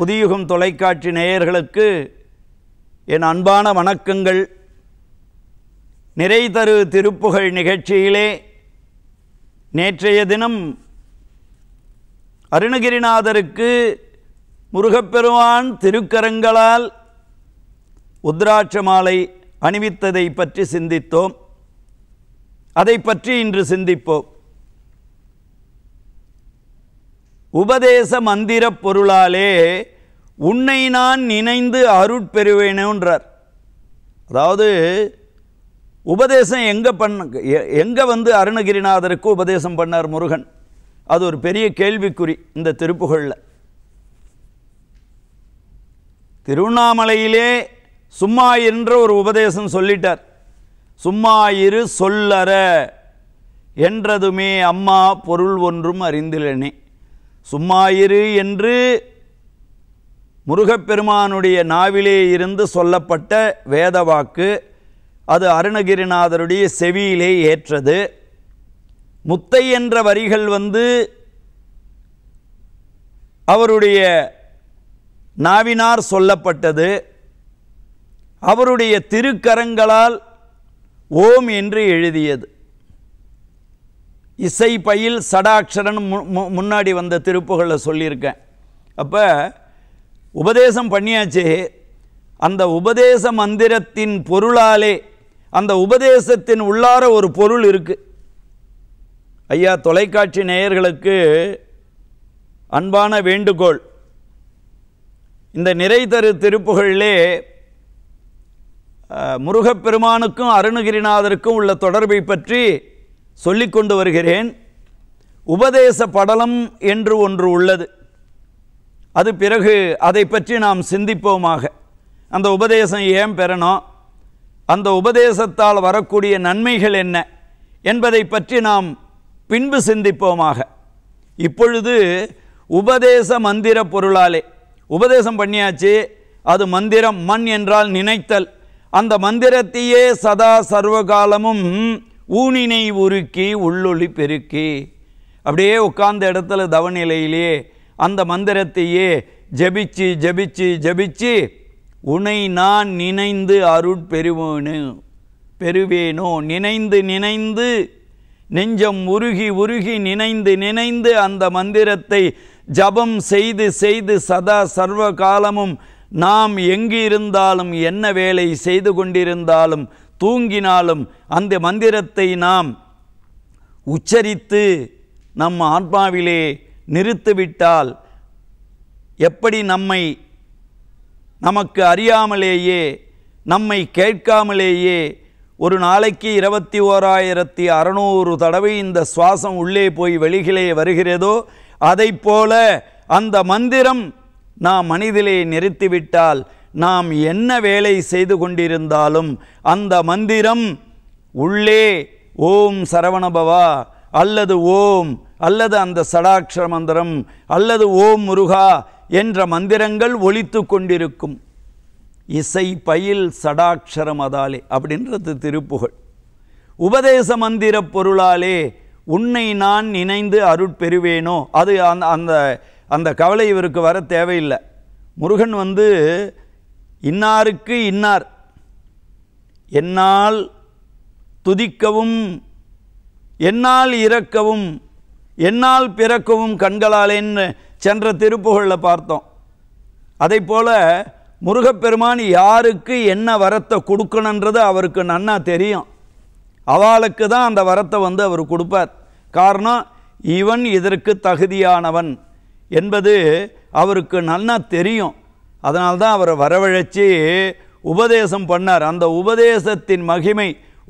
புதியுகம் தொலைக்காட்சி நேயர்களுக்கு என் அன்பான வணக்கங்கள் நிறைதரு திருப்புகழ் நிகழ்ச்சியிலே நேற்றைய தினம் அருணகிரிநாதருக்கு முருகப்பெருவான் திருக்கரங்களால் உத்ராட்ச மாலை அணிவித்ததை பற்றி சிந்தித்தோம் அதை பற்றி இன்று சிந்திப்போம் உபதேச மந்திர பொருளாலே உன்னை நான் நினைந்து அருட்பெறுவேனுன்றார் அதாவது உபதேசம் எங்கே பண்ண எங்கே வந்து அருணகிரிநாதருக்கு உபதேசம் பண்ணார் முருகன் அது ஒரு பெரிய கேள்விக்குறி இந்த திருப்புகழில் திருவண்ணாமலையிலே சும்மா என்ற ஒரு உபதேசம் சொல்லிட்டார் சும்மா இரு சொல்லற என்றதுமே அம்மா பொருள் ஒன்றும் அறிந்திலனே சும்மாயிரு என்று முருகப்பெருமானுடைய நாவிலே இருந்து சொல்லப்பட்ட வேதவாக்கு அது அருணகிரிநாதருடைய செவியிலே ஏற்றது முத்தை என்ற வரிகள் வந்து அவருடைய நாவினார் சொல்லப்பட்டது அவருடைய திருக்கரங்களால் ஓம் என்று எழுதியது இசை பயில் சடாட்சரன் முன்னாடி வந்த திருப்புகளை சொல்லியிருக்கேன் அப்போ உபதேசம் பண்ணியாச்சு அந்த உபதேச மந்திரத்தின் பொருளாலே அந்த உபதேசத்தின் உள்ளார ஒரு பொருள் இருக்குது ஐயா தொலைக்காட்சி நேயர்களுக்கு அன்பான வேண்டுகோள் இந்த நிறைதரு திருப்புகளிலே முருகப்பெருமானுக்கும் அருணகிரிநாதருக்கும் உள்ள தொடர்பை பற்றி சொல்லிக்கொண்டு வருகிறேன் உபதேச படலம் என்று ஒன்று உள்ளது அது பிறகு அதை பற்றி நாம் சிந்திப்போமாக அந்த உபதேசம் ஏன் பெறணும் அந்த உபதேசத்தால் வரக்கூடிய நன்மைகள் என்ன என்பதை பற்றி நாம் பின்பு சிந்திப்போமாக இப்பொழுது உபதேச மந்திர பொருளாலே உபதேசம் பண்ணியாச்சு அது மந்திரம் மண் என்றால் நினைத்தல் அந்த மந்திரத்தையே சதா சர்வகாலமும் ஊனினை உருக்கி உள்ளொளி பெருக்கி அப்படியே உட்கார்ந்த இடத்துல தவநிலையிலே அந்த மந்திரத்தையே ஜபிச்சு ஜபிச்சு ஜபிச்சு உனை நான் நினைந்து அருள் பெறுவேனு பெறுவேனோ நினைந்து நினைந்து நெஞ்சம் உருகி உருகி நினைந்து நினைந்து அந்த மந்திரத்தை ஜபம் செய்து செய்து சதா சர்வ காலமும் நாம் எங்கிருந்தாலும் என்ன வேலை செய்து கொண்டிருந்தாலும் தூங்கினாலும் அந்த மந்திரத்தை நாம் உச்சரித்து நம் ஆத்மாவிலே நிறுத்துவிட்டால் எப்படி நம்மை நமக்கு அறியாமலேயே நம்மை கேட்காமலேயே ஒரு நாளைக்கு இருபத்தி ஓராயிரத்தி அறநூறு தடவை இந்த சுவாசம் உள்ளே போய் வெளிகளே வருகிறதோ அதை போல அந்த மந்திரம் நாம் மனிதிலே நிறுத்திவிட்டால் நாம் என்ன வேலை செய்து கொண்டிருந்தாலும் அந்த மந்திரம் உள்ளே ஓம் சரவணபவா அல்லது ஓம் அல்லது அந்த சடாட்சர மந்திரம் அல்லது ஓம் முருகா என்ற மந்திரங்கள் ஒழித்து கொண்டிருக்கும் இசை பயில் சடாட்சரம் அதாலே அப்படின்றது திருப்புகழ் உபதேச மந்திர பொருளாலே உன்னை நான் நினைந்து அருட்பெறுவேனோ அது அந்த அந்த அந்த கவலை இவருக்கு வர தேவையில்லை முருகன் வந்து இன்னாருக்கு இன்னார் என்னால் துதிக்கவும் என்னால் இறக்கவும் என்னால் பிறக்கவும் கண்களாலேன்னு சென்ற திருப்புகளில் பார்த்தோம் அதை போல் முருகப்பெருமான் யாருக்கு என்ன வரத்தை கொடுக்கணுன்றது அவருக்கு நன்னா தெரியும் அவளுக்கு தான் அந்த வரத்தை வந்து அவர் கொடுப்பார் காரணம் இவன் இதற்கு தகுதியானவன் என்பது அவருக்கு நல்லா தெரியும் அதனால்தான் அவரை வரவழைச்சி உபதேசம் பண்ணார் அந்த உபதேசத்தின் மகிமை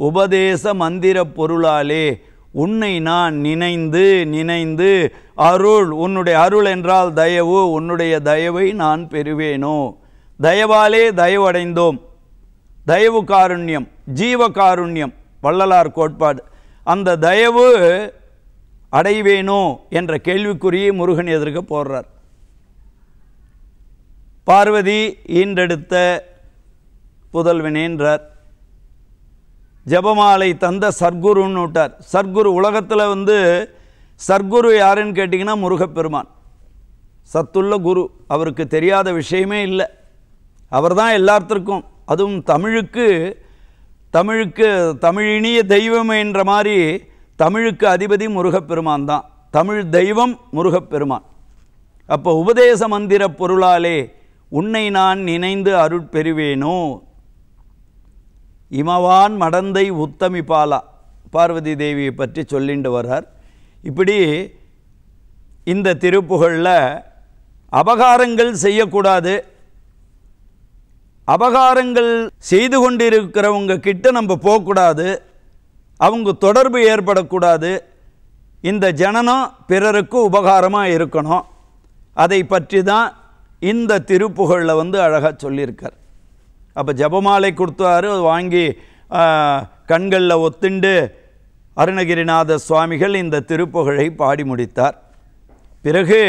உபதேச மந்திர பொருளாலே உன்னை நான் நினைந்து நினைந்து அருள் உன்னுடைய அருள் என்றால் தயவு உன்னுடைய தயவை நான் பெறுவேனோ தயவாலே தயவடைந்தோம் தயவு காருண்யம் ஜீவ காருண்யம் வள்ளலார் கோட்பாடு அந்த தயவு அடைவேனோ என்ற கேள்விக்குறியை முருகன் எதிர்க்க போடுறார் பார்வதி ஈன்றெடுத்த புதல்வினேன்றார் ஜபமாலை தந்த சர்க்குருன்னு விட்டார் சர்க்குரு உலகத்தில் வந்து சர்க்குரு யாருன்னு கேட்டிங்கன்னா முருகப்பெருமான் சத்துள்ள குரு அவருக்கு தெரியாத விஷயமே இல்லை அவர் தான் எல்லாத்திற்கும் அதுவும் தமிழுக்கு தமிழுக்கு தமிழினிய தெய்வம் என்ற மாதிரி தமிழுக்கு அதிபதி முருகப்பெருமான் தான் தமிழ் தெய்வம் முருகப்பெருமான் அப்போ உபதேச மந்திர பொருளாலே உன்னை நான் நினைந்து அருட்பெறுவேனோ இமவான் மடந்தை உத்தமி பாலா பார்வதி தேவியை பற்றி சொல்லிண்டு வர்றார் இப்படி இந்த திருப்புகழில் அபகாரங்கள் செய்யக்கூடாது அபகாரங்கள் செய்து கொண்டிருக்கிறவங்க கிட்ட நம்ம போகக்கூடாது அவங்க தொடர்பு ஏற்படக்கூடாது இந்த ஜனனம் பிறருக்கு உபகாரமாக இருக்கணும் அதை பற்றி தான் இந்த திருப்புகழில் வந்து அழகாக சொல்லியிருக்கார் அப்போ ஜபமாலை கொடுத்தாரு வாங்கி கண்களில் ஒத்துண்டு அருணகிரிநாத சுவாமிகள் இந்த திருப்புகழை பாடி முடித்தார் பிறகு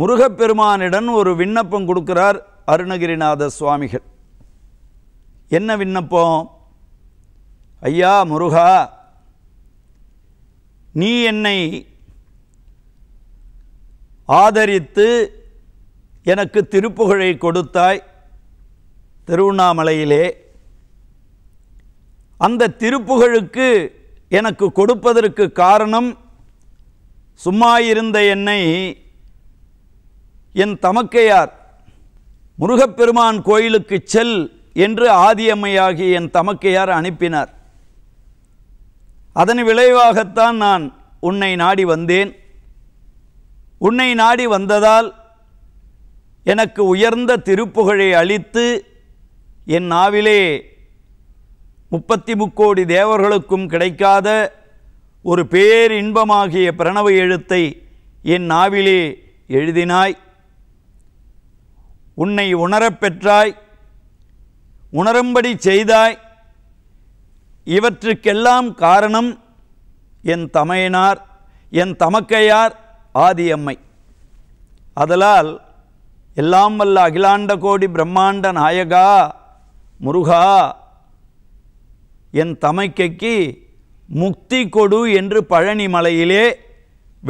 முருகப்பெருமானிடம் ஒரு விண்ணப்பம் கொடுக்கிறார் அருணகிரிநாத சுவாமிகள் என்ன விண்ணப்பம் ஐயா முருகா நீ என்னை ஆதரித்து எனக்கு திருப்புகழை கொடுத்தாய் திருவண்ணாமலையிலே அந்த திருப்புகழுக்கு எனக்கு கொடுப்பதற்கு காரணம் சும்மா இருந்த என்னை என் தமக்கையார் முருகப்பெருமான் கோயிலுக்கு செல் என்று ஆதியம்மையாகி என் தமக்கையார் அனுப்பினார் அதன் விளைவாகத்தான் நான் உன்னை நாடி வந்தேன் உன்னை நாடி வந்ததால் எனக்கு உயர்ந்த திருப்புகழை அளித்து என் நாவிலே முப்பத்தி முக்கோடி தேவர்களுக்கும் கிடைக்காத ஒரு பேர் இன்பமாகிய பிரணவ எழுத்தை என் நாவிலே எழுதினாய் உன்னை உணரப்பெற்றாய் உணரும்படி செய்தாய் இவற்றுக்கெல்லாம் காரணம் என் தமையனார் என் தமக்கையார் ஆதியம்மை அதலால் எல்லாம் வல்ல அகிலாண்ட கோடி பிரம்மாண்ட நாயகா முருகா என் தமைக்கைக்கு முக்தி கொடு என்று பழனிமலையிலே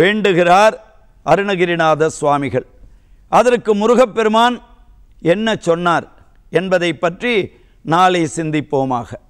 வேண்டுகிறார் அருணகிரிநாத சுவாமிகள் அதற்கு முருகப்பெருமான் என்ன சொன்னார் என்பதை பற்றி நாளை சிந்திப்போமாக